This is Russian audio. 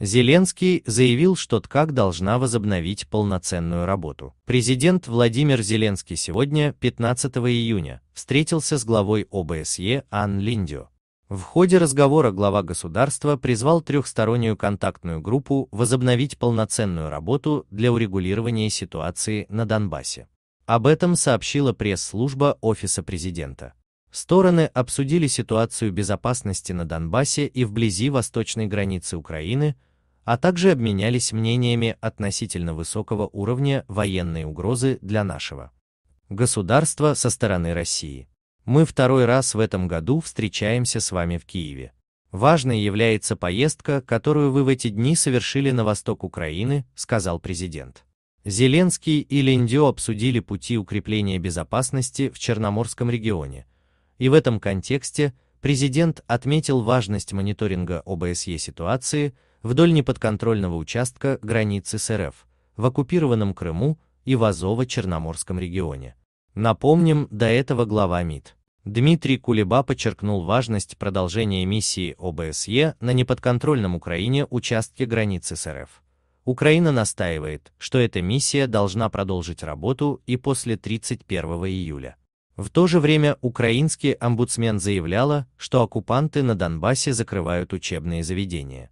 Зеленский заявил, что ТКАК должна возобновить полноценную работу. Президент Владимир Зеленский сегодня, 15 июня, встретился с главой ОБСЕ Ан Линдио. В ходе разговора глава государства призвал трехстороннюю контактную группу возобновить полноценную работу для урегулирования ситуации на Донбассе. Об этом сообщила пресс-служба Офиса президента. Стороны обсудили ситуацию безопасности на Донбассе и вблизи восточной границы Украины, а также обменялись мнениями относительно высокого уровня военной угрозы для нашего государства со стороны России. Мы второй раз в этом году встречаемся с вами в Киеве. Важной является поездка, которую вы в эти дни совершили на восток Украины, сказал президент. Зеленский и Линдио обсудили пути укрепления безопасности в Черноморском регионе, и в этом контексте президент отметил важность мониторинга ОБСЕ ситуации вдоль неподконтрольного участка границы с РФ, в оккупированном Крыму и в Азово-Черноморском регионе. Напомним, до этого глава МИД. Дмитрий Кулеба подчеркнул важность продолжения миссии ОБСЕ на неподконтрольном Украине участке границы с РФ. Украина настаивает, что эта миссия должна продолжить работу и после 31 июля. В то же время украинский омбудсмен заявляла, что оккупанты на Донбассе закрывают учебные заведения.